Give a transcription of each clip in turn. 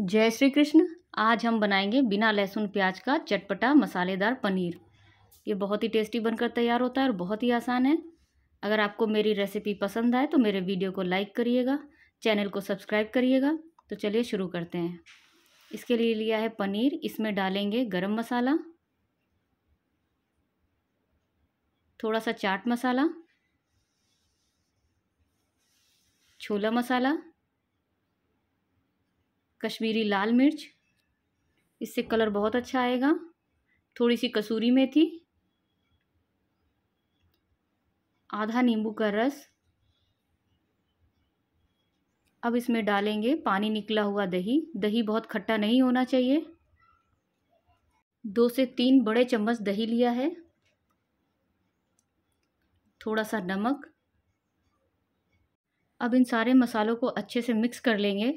जय श्री कृष्ण आज हम बनाएंगे बिना लहसुन प्याज का चटपटा मसालेदार पनीर ये बहुत ही टेस्टी बनकर तैयार होता है और बहुत ही आसान है अगर आपको मेरी रेसिपी पसंद आए तो मेरे वीडियो को लाइक करिएगा चैनल को सब्सक्राइब करिएगा तो चलिए शुरू करते हैं इसके लिए लिया है पनीर इसमें डालेंगे गरम मसाला थोड़ा सा चाट मसाला छोला मसाला कश्मीरी लाल मिर्च इससे कलर बहुत अच्छा आएगा थोड़ी सी कसूरी मेथी आधा नींबू का रस अब इसमें डालेंगे पानी निकला हुआ दही दही बहुत खट्टा नहीं होना चाहिए दो से तीन बड़े चम्मच दही लिया है थोड़ा सा नमक अब इन सारे मसालों को अच्छे से मिक्स कर लेंगे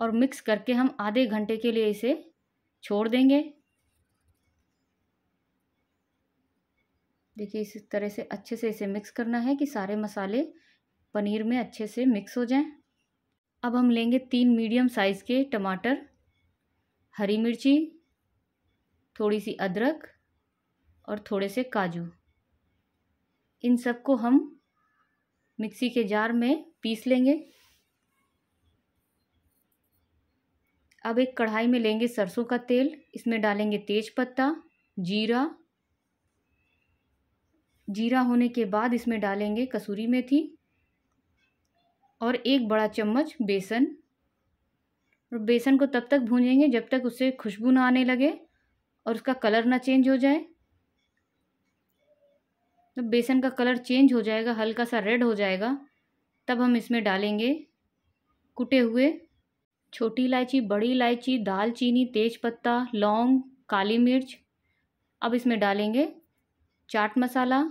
और मिक्स करके हम आधे घंटे के लिए इसे छोड़ देंगे देखिए इस तरह से अच्छे से इसे मिक्स करना है कि सारे मसाले पनीर में अच्छे से मिक्स हो जाएं अब हम लेंगे तीन मीडियम साइज़ के टमाटर हरी मिर्ची थोड़ी सी अदरक और थोड़े से काजू इन सबको हम मिक्सी के जार में पीस लेंगे अब एक कढ़ाई में लेंगे सरसों का तेल इसमें डालेंगे तेज पत्ता जीरा जीरा होने के बाद इसमें डालेंगे कसूरी मेथी और एक बड़ा चम्मच बेसन और बेसन को तब तक भूनेंगे जब तक उससे खुशबू ना आने लगे और उसका कलर ना चेंज हो जाए जब तो बेसन का कलर चेंज हो जाएगा हल्का सा रेड हो जाएगा तब हम इसमें डालेंगे कुटे हुए छोटी इलायची बड़ी इलायची दालचीनी तेजपत्ता लौंग काली मिर्च अब इसमें डालेंगे चाट मसाला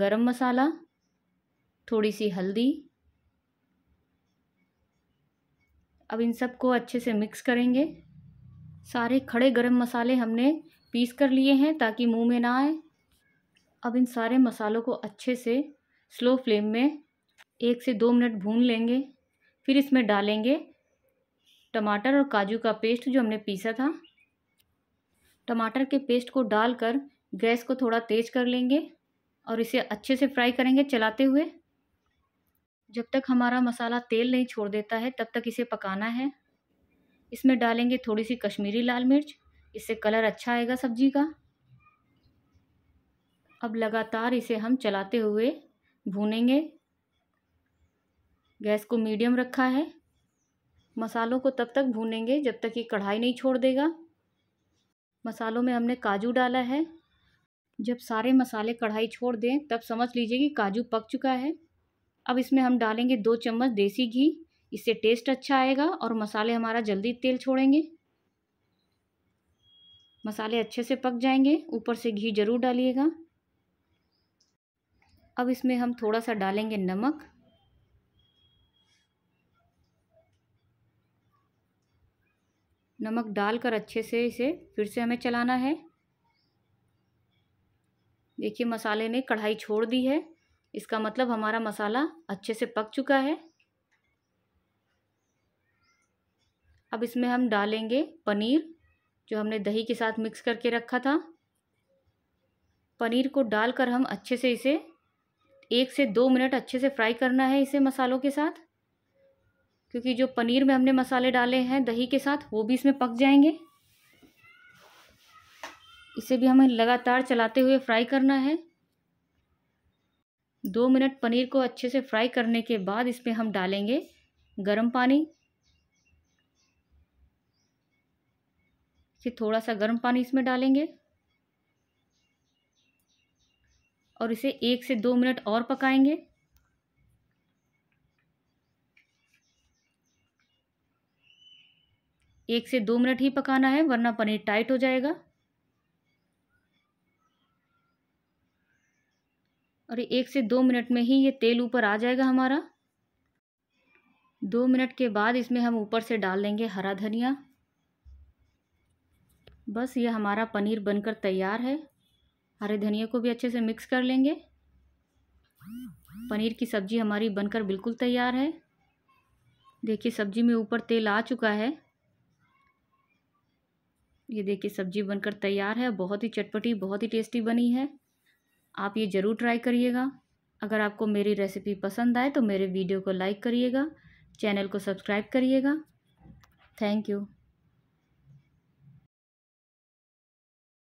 गरम मसाला थोड़ी सी हल्दी अब इन सबको अच्छे से मिक्स करेंगे सारे खड़े गरम मसाले हमने पीस कर लिए हैं ताकि मुंह में ना आए अब इन सारे मसालों को अच्छे से स्लो फ्लेम में एक से दो मिनट भून लेंगे फिर इसमें डालेंगे टमाटर और काजू का पेस्ट जो हमने पीसा था टमाटर के पेस्ट को डालकर गैस को थोड़ा तेज़ कर लेंगे और इसे अच्छे से फ्राई करेंगे चलाते हुए जब तक हमारा मसाला तेल नहीं छोड़ देता है तब तक इसे पकाना है इसमें डालेंगे थोड़ी सी कश्मीरी लाल मिर्च इससे कलर अच्छा आएगा सब्जी का अब लगातार इसे हम चलाते हुए भूनेंगे गैस को मीडियम रखा है मसालों को तब तक भूनेंगे जब तक ये कढ़ाई नहीं छोड़ देगा मसालों में हमने काजू डाला है जब सारे मसाले कढ़ाई छोड़ दें तब समझ लीजिए कि काजू पक चुका है अब इसमें हम डालेंगे दो चम्मच देसी घी इससे टेस्ट अच्छा आएगा और मसाले हमारा जल्दी तेल छोड़ेंगे मसाले अच्छे से पक जाएंगे ऊपर से घी ज़रूर डालिएगा अब इसमें हम थोड़ा सा डालेंगे नमक नमक डालकर अच्छे से इसे फिर से हमें चलाना है देखिए मसाले ने कढ़ाई छोड़ दी है इसका मतलब हमारा मसाला अच्छे से पक चुका है अब इसमें हम डालेंगे पनीर जो हमने दही के साथ मिक्स करके रखा था पनीर को डालकर हम अच्छे से इसे एक से दो मिनट अच्छे से फ्राई करना है इसे मसालों के साथ क्योंकि जो पनीर में हमने मसाले डाले हैं दही के साथ वो भी इसमें पक जाएंगे इसे भी हमें लगातार चलाते हुए फ्राई करना है दो मिनट पनीर को अच्छे से फ्राई करने के बाद इसमें हम डालेंगे गर्म पानी इसे थोड़ा सा गर्म पानी इसमें डालेंगे और इसे एक से दो मिनट और पकाएंगे एक से दो मिनट ही पकाना है वरना पनीर टाइट हो जाएगा और एक से दो मिनट में ही ये तेल ऊपर आ जाएगा हमारा दो मिनट के बाद इसमें हम ऊपर से डाल देंगे हरा धनिया बस ये हमारा पनीर बनकर तैयार है हरे धनिया को भी अच्छे से मिक्स कर लेंगे पनीर की सब्ज़ी हमारी बनकर बिल्कुल तैयार है देखिए सब्ज़ी में ऊपर तेल आ चुका है ये देखिए सब्जी बनकर तैयार है बहुत ही चटपटी बहुत ही टेस्टी बनी है आप ये ज़रूर ट्राई करिएगा अगर आपको मेरी रेसिपी पसंद आए तो मेरे वीडियो को लाइक करिएगा चैनल को सब्सक्राइब करिएगा थैंक यू